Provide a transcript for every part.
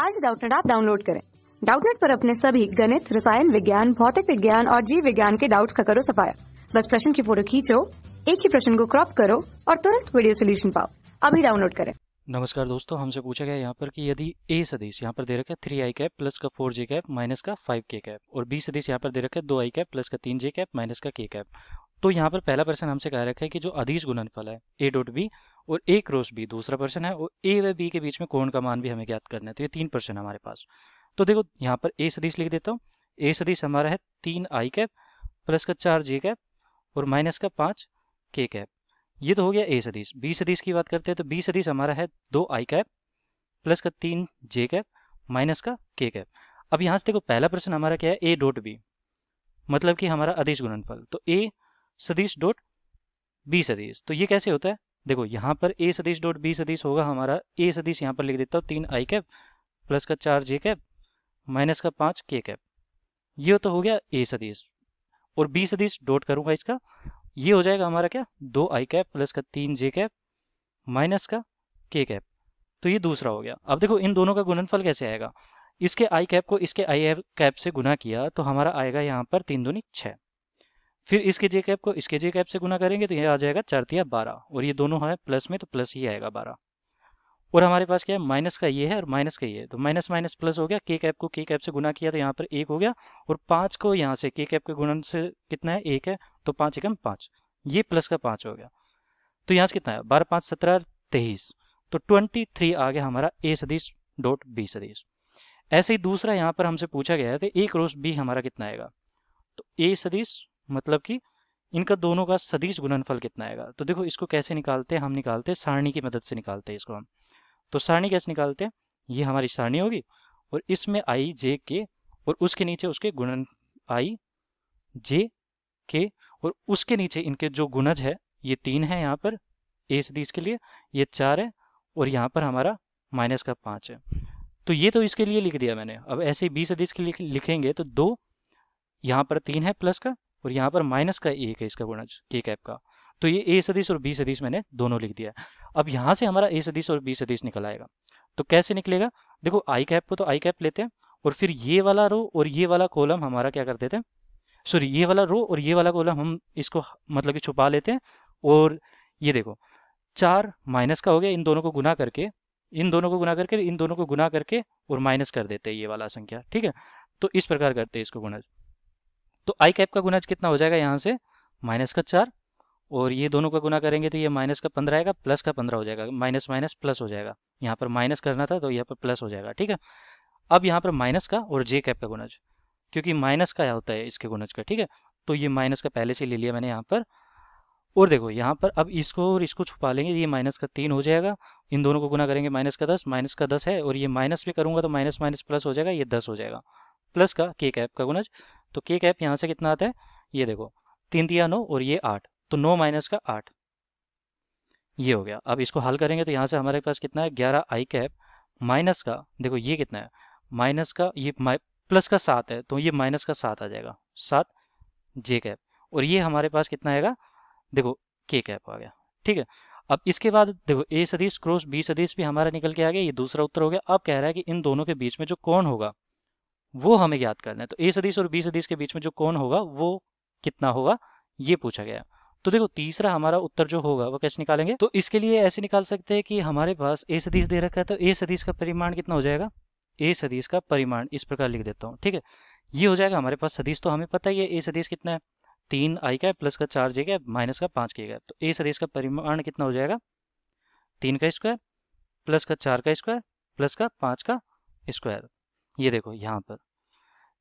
आज डाउटनेट आप डाउनलोड करें डाउटनेट पर अपने सभी गणित रसायन विज्ञान भौतिक विज्ञान और जीव विज्ञान के डाउट्स का करो सफाया बस प्रश्न की फोटो खींचो एक ही प्रश्न को क्रॉप करो और तुरंत वीडियो सोल्यूशन पाओ अभी डाउनलोड करें नमस्कार दोस्तों हमसे पूछा गया यहाँ पर कि यदि ए सदिश यहाँ पर दे रखा है थ्री आई कैप प्लस का फोर जे कैप माइनस का फाइव के कैप और बी सदिश यहाँ पर दे रखा है दो आई कैप प्लस का तीन जे कैप माइनस का के कैप तो यहाँ पर पहला प्रश्न हमसे कह रखा है कि जो अधीश गुणनफल है ए डॉट बी और ए क्रॉस बी दूसरा प्रश्न है और ए व बी के बीच में कोण का मान भी हमें ज्ञात करना है तो ये तीन प्रश्न है हमारे पास तो देखो यहाँ पर ए सदीश लिख देता हूँ ए सदीश हमारा है तीन आई कैप प्लस का चार जे कैप और माइनस का पाँच के कैप ये तो हो गया ए सदीश बी सदीश की बात करते हैं तो बी सदीश हमारा है दो आई कैप प्लस का तीन जे कैप माइनस का के कैप अब यहाँ से देखो पहला प्रश्न हमारा क्या है ए डॉट बी मतलब कि हमारा अदिश गुणनफल तो ए सदीश डॉट बी सदीश तो ये कैसे होता है देखो यहाँ पर ए सदीश डॉट बी सदीश होगा हमारा ए सदीश यहाँ पर लिख देता हूँ तीन आई कैप प्लस का चार जे कैप माइनस का पाँच के कैप ये तो हो गया ए सदीश और बी सदीश डॉट करूँगा इसका ये हो जाएगा हमारा क्या दो आई कैप प्लस का तीन जे कैप माइनस का के कैप तो ये दूसरा हो गया अब देखो इन दोनों का गुणनफल कैसे आएगा इसके आई कैप को इसके आई कैप से गुना किया तो हमारा आएगा यहाँ पर तीन दूनी छः फिर इसके जे कैप को इसके जे कैप से गुना करेंगे तो ये आ जाएगा चार तिया बारह और ये दोनों है प्लस में तो प्लस ही आएगा बारह और हमारे पास क्या है माइनस का ये है और माइनस का ये है तो माइनस माइनस प्लस हो गया के कैप को के कैप से गुना किया तो यहाँ पर एक हो गया और पाँच को यहाँ से के कैप के गुणन से कितना है एक है तो पाँच एकम पाँच ये प्लस का पाँच हो गया तो यहाँ से कितना है बारह पाँच सत्रह तेईस तो ट्वेंटी थ्री आ गया हमारा ए सदीश डॉट बी सदीस ऐसे ही दूसरा यहाँ पर हमसे पूछा गया है तो ए क्रॉस बी हमारा कितना आएगा तो ए सदीश मतलब कि इनका दोनों का सदीश गुणनफल कितना आएगा तो देखो इसको कैसे निकालते हैं हम निकालते हैं सारणी की मदद से निकालते हैं इसको हम तो सारणी कैसे निकालते हैं ये हमारी सारणी होगी और इसमें आई जे के और उसके नीचे उसके गुणन आई जे के और उसके नीचे इनके जो गुणज है ये तीन है यहाँ पर ए सदीश के लिए ये चार है और यहाँ पर हमारा माइनस का पाँच है तो ये तो इसके लिए लिख दिया मैंने अब ऐसे ही बी सदीश के लिए लिखेंगे तो दो यहाँ पर तीन है प्लस का और यहाँ पर माइनस का एक है इसका गुणज के कैप का तो ये ए सदीश और बी सदीश मैंने दोनों लिख दिया अब यहाँ से हमारा ए सदीश और बी सदीश निकल आएगा तो कैसे निकलेगा देखो आई कैप को तो आई कैप लेते हैं और फिर ये वाला रो और ये वाला कॉलम हमारा क्या कर देते हैं सॉरी ये वाला रो और ये वाला कॉलम हम इसको मतलब कि छुपा लेते हैं और ये देखो चार माइनस का हो गया इन दोनों को गुना करके इन दोनों को गुना करके इन दोनों को गुना करके और माइनस कर देते हैं ये वाला संख्या ठीक है तो इस प्रकार करते हैं इसको गुणज तो आई कैप का गुना कितना हो जाएगा यहाँ से माइनस का चार और ये दोनों का गुना करेंगे तो ये माइनस का पंद्रह आएगा प्लस का पंद्रह हो जाएगा माइनस माइनस प्लस हो जाएगा यहाँ पर माइनस करना था तो यहाँ पर प्लस हो जाएगा ठीक है अब यहाँ पर माइनस का और जे कैप का गुनज क्योंकि माइनस का होता है इसके गुनज का ठीक है तो ये माइनस का पहले से ले लिया मैंने यहाँ पर और देखो यहाँ पर अब इसको और इसको छुपा लेंगे ये माइनस का तीन हो जाएगा इन दोनों को गुना करेंगे माइनस का दस माइनस का दस है और ये माइनस भी करूँगा तो माइनस माइनस प्लस हो जाएगा ये दस हो जाएगा प्लस का के कैप का गुनज तो के कैप यहाँ से कितना आता है ये देखो तीन दिया नौ और ये आठ तो नौ माइनस का आठ ये हो गया अब इसको हल करेंगे तो यहाँ से हमारे पास कितना है ग्यारह आई कैप माइनस का देखो ये कितना है माइनस का ये प्लस का सात है तो ये माइनस का सात आ जाएगा सात जे कैप और ये हमारे पास कितना आएगा देखो के कैप आ गया ठीक है अब इसके बाद देखो ए सदीश क्रॉस बी सदीश भी हमारा निकल के आ गया ये दूसरा उत्तर हो गया अब कह रहा है कि इन दोनों के बीच में जो कौन होगा वो हमें याद करना है तो ए सदीश और बी सदीश के बीच में जो कौन होगा वो कितना होगा ये पूछा गया तो देखो तीसरा हमारा उत्तर जो होगा वो कैसे निकालेंगे तो इसके लिए ऐसे निकाल सकते हैं कि हमारे पास ए सदीश दे रखा है तो ए सदीश का परिमाण कितना हो जाएगा ए सदीश का परिमाण इस प्रकार लिख देता हूँ ठीक है ये हो जाएगा हमारे पास सदीश तो हमें पता ही है ए सदीश कितना है तीन आई का प्लस का चार जे का माइनस का पाँच के का तो ए सदीश का परिमाण कितना हो जाएगा तीन का स्क्वायर प्लस का चार का स्क्वायर प्लस का पाँच का स्क्वायर ये देखो यहाँ पर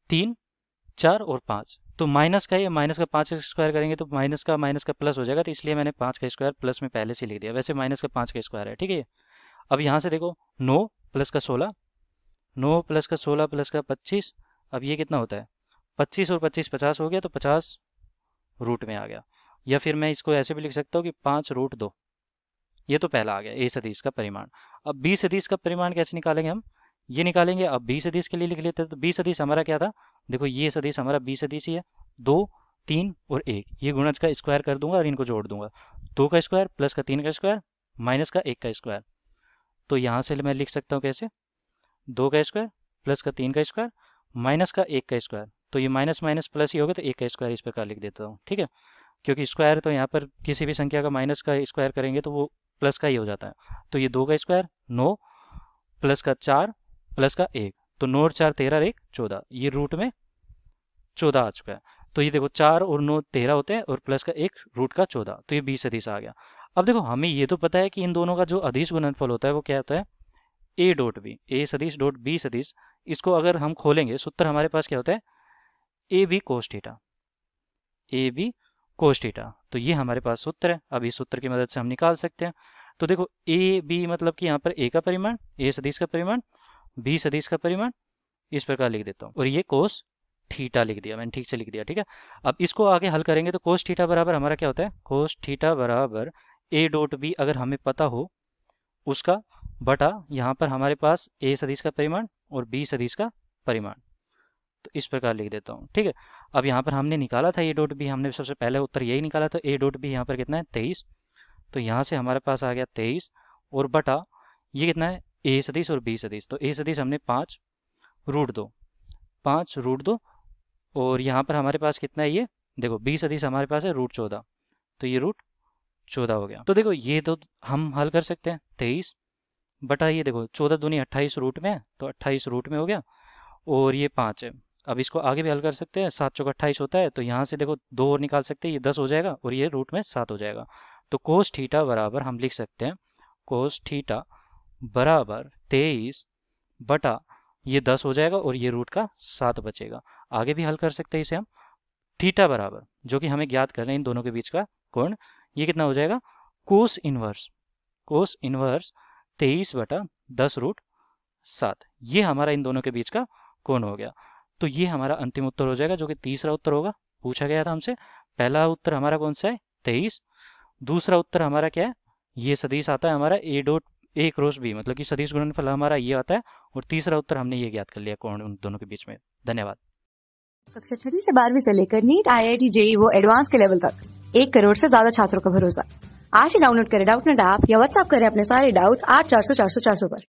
तीन चार और पाँच तो माइनस का ये माइनस का पाँच स्क्वायर करेंगे तो माइनस का माइनस का प्लस हो जाएगा तो इसलिए मैंने पाँच का स्क्वायर प्लस में पहले से लिख दिया वैसे माइनस का पाँच का स्क्वायर है ठीक है अब यहाँ से देखो नौ प्लस का सोलह नौ प्लस का सोलह प्लस का पच्चीस अब ये कितना होता है पच्चीस और पच्चीस पचास हो गया तो पचास रूट में आ गया या फिर मैं इसको ऐसे भी लिख सकता हूँ कि पाँच रूट दो ये तो पहला आ गया ए सदीश का परिमाण अब बी सदीश का परिमाण कैसे निकालेंगे हम ये निकालेंगे अब बीस सदीश के लिए लिख लेते हैं तो बीस सदीश हमारा क्या था देखो ये सदीश हमारा बीस सदीश ही है दो तीन और एक ये गुणज का स्क्वायर कर दूंगा और इनको जोड़ दूंगा दो का स्क्वायर प्लस का तीन का स्क्वायर माइनस का एक का स्क्वायर तो यहाँ से मैं लिख सकता हूँ कैसे दो का स्क्वायर प्लस का तीन का स्क्वायर माइनस का एक का स्क्वायर तो ये माइनस माइनस प्लस ही होगा तो एक का स्क्वायर इस प्रकार लिख देता हूँ ठीक है क्योंकि स्क्वायर तो यहाँ पर किसी भी संख्या का माइनस का स्क्वायर करेंगे तो वो प्लस का ही हो जाता है तो ये दो का स्क्वायर नौ प्लस का चार प्लस का एक तो नौ और चार तेरह एक चौदह ये रूट में चौदह आ चुका है तो ये देखो चार और नौ तेरह होते हैं और प्लस का एक रूट का चौदह तो ये बीस अधिस आ गया अब देखो हमें ये तो पता है कि इन दोनों का जो अधिस गुणनफल होता है वो क्या होता है ए डॉट बी ए सदीश डॉट बी सदीश इसको अगर हम खोलेंगे सूत्र हमारे पास क्या होता है ए बी कोस्टेटा ए बी कोस्टेटा तो ये हमारे पास सूत्र है अब इस सूत्र की मदद से हम निकाल सकते हैं तो देखो ए बी मतलब कि यहाँ पर ए का परिमाण ए सदीश का परिमाण बी सदीश का परिमाण इस प्रकार लिख देता हूँ और ये कोस थीटा लिख दिया मैंने ठीक से लिख दिया ठीक है अब इसको आगे हल करेंगे तो कोस थीटा बराबर हमारा क्या होता है कोस थीटा बराबर ए डॉट बी अगर हमें पता हो उसका बटा यहाँ पर हमारे पास ए सदीश का परिमाण और बी सदीश का परिमाण तो इस प्रकार लिख देता हूँ ठीक है अब यहाँ पर हमने निकाला था ए डॉट बी हमने सबसे पहले उत्तर यही निकाला था ए डॉट बी यहाँ पर कितना है तेईस तो यहाँ से हमारे पास आ गया तेईस और बटा ये कितना है ए सदिश और बी सदिश तो ए सदिश हमने पाँच रूट दो पाँच रूट दो और यहाँ पर हमारे पास कितना है ये देखो बी सदिश हमारे पास है रूट चौदह तो ये रूट चौदह हो गया तो देखो ये तो हम हल कर सकते हैं तेईस बटा ये देखो चौदह दूनी अट्ठाईस रूट में है तो अट्ठाईस रूट में हो गया और ये पाँच है अब इसको आगे भी हल कर सकते हैं सात चौक अट्ठाईस होता है तो यहाँ से देखो दो और निकाल सकते हैं ये दस हो जाएगा और ये रूट में सात हो जाएगा तो कोस ठीटा बराबर हम लिख सकते हैं कोस ठीटा बराबर तेईस बटा ये दस हो जाएगा और ये रूट का सात बचेगा आगे भी हल कर सकते हैं इसे हम थीटा बराबर जो कि हमें ज्ञात रहे हैं इन दोनों के बीच का कोण ये कितना हो जाएगा कोस इनवर्स कोस इनवर्स तेईस बटा दस रूट सात ये हमारा इन दोनों के बीच का कोण हो गया तो ये हमारा अंतिम उत्तर हो जाएगा जो कि तीसरा उत्तर होगा पूछा गया था हमसे पहला उत्तर हमारा कौन सा है तेईस दूसरा उत्तर हमारा क्या है ये सदीश आता है हमारा A dot A cross B मतलब कि सदिश गुणनफल हमारा ये आता है और तीसरा उत्तर हमने ये ज्ञात कर लिया कौन उन दोनों के बीच में धन्यवाद कक्षा छठी से बारहवीं से लेकर NEET I I T JEE वो एडवांस के लेवल तक एक करोड़ से ज्यादा छात्रों का भरोसा आज ही डाउनलोड करें डाउट नेट ऐप या व्हाट्सअप करें अपने सारे डाउट्स आठ चार सौ चार सौ चार सौ पर